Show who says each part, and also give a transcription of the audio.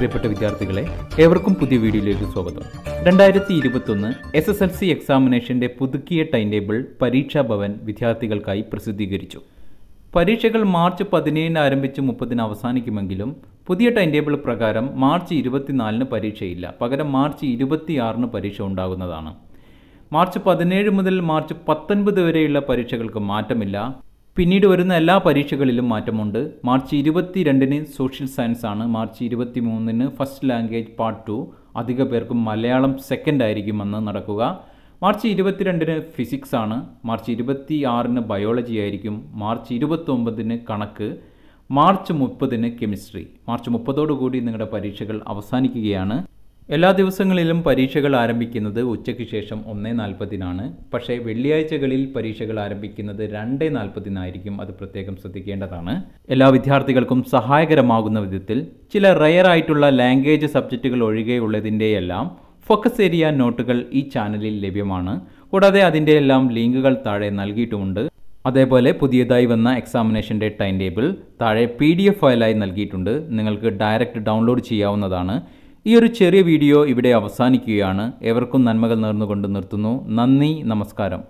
Speaker 1: പ്രിയപ്പെട്ട വിദ്യാർത്ഥികളെ ഏവർക്കും പുതിയ വീഡിയോയിലേക്ക് സ്വാഗതം രണ്ടായിരത്തി ഇരുപത്തൊന്ന് എസ് എസ് എൽ സി എക്സാമിനേഷൻ്റെ പുതുക്കിയ ടൈം ടേബിൾ പരീക്ഷാ ഭവൻ വിദ്യാർത്ഥികൾക്കായി പ്രസിദ്ധീകരിച്ചു പരീക്ഷകൾ മാർച്ച് പതിനേഴിന് ആരംഭിച്ച് മുപ്പതിന് അവസാനിക്കുമെങ്കിലും പുതിയ ടൈം ടേബിൾ പ്രകാരം മാർച്ച് ഇരുപത്തിനാലിന് പരീക്ഷയില്ല പകരം മാർച്ച് ഇരുപത്തിയാറിന് പരീക്ഷ ഉണ്ടാകുന്നതാണ് മാർച്ച് പതിനേഴ് മുതൽ മാർച്ച് പത്തൊൻപത് വരെയുള്ള പരീക്ഷകൾക്ക് മാറ്റമില്ല പിന്നീട് വരുന്ന എല്ലാ പരീക്ഷകളിലും മാറ്റമുണ്ട് മാർച്ച് രണ്ടിന് സോഷ്യൽ സയൻസ് ആണ് മാർച്ച് ഇരുപത്തി മൂന്നിന് ഫസ്റ്റ് ലാംഗ്വേജ് പാർട്ട് ടു അധിക പേർക്കും മലയാളം സെക്കൻഡ് ആയിരിക്കുമെന്ന് നടക്കുക മാർച്ച് ഇരുപത്തിരണ്ടിന് ഫിസിക്സ് ആണ് മാർച്ച് ഇരുപത്തി ആറിന് ബയോളജി ആയിരിക്കും മാർച്ച് ഇരുപത്തൊമ്പതിന് കണക്ക് മാർച്ച് മുപ്പതിന് കെമിസ്ട്രി മാർച്ച് മുപ്പതോടുകൂടി നിങ്ങളുടെ പരീക്ഷകൾ അവസാനിക്കുകയാണ് എല്ലാ ദിവസങ്ങളിലും പരീക്ഷകൾ ആരംഭിക്കുന്നത് ഉച്ചയ്ക്ക് ശേഷം ഒന്നേ നാൽപ്പതിനാണ് പക്ഷേ വെള്ളിയാഴ്ചകളിൽ പരീക്ഷകൾ ആരംഭിക്കുന്നത് രണ്ടേ നാൽപ്പതിനായിരിക്കും അത് പ്രത്യേകം ശ്രദ്ധിക്കേണ്ടതാണ് എല്ലാ വിദ്യാർത്ഥികൾക്കും സഹായകരമാകുന്ന വിധത്തിൽ ചില റയർ ആയിട്ടുള്ള ലാംഗ്വേജ് സബ്ജക്റ്റുകൾ ഒഴികെയുള്ളതിൻ്റെയെല്ലാം ഫോക്കസ് ഏരിയ നോട്ടുകൾ ഈ ചാനലിൽ ലഭ്യമാണ് കൂടാതെ അതിൻ്റെ എല്ലാം ലിങ്കുകൾ താഴെ നൽകിയിട്ടുമുണ്ട് അതേപോലെ പുതിയതായി വന്ന എക്സാമിനേഷൻ്റെ ടൈം ടേബിൾ താഴെ പി ഡി എഫ് ഫയലായി നൽകിയിട്ടുണ്ട് നിങ്ങൾക്ക് ഡയറക്റ്റ് ഡൗൺലോഡ് ചെയ്യാവുന്നതാണ് ഈ ഒരു ചെറിയ വീഡിയോ ഇവിടെ അവസാനിക്കുകയാണ് എവർക്കും നന്മകൾ നേർന്നുകൊണ്ട് നിർത്തുന്നു നന്ദി നമസ്കാരം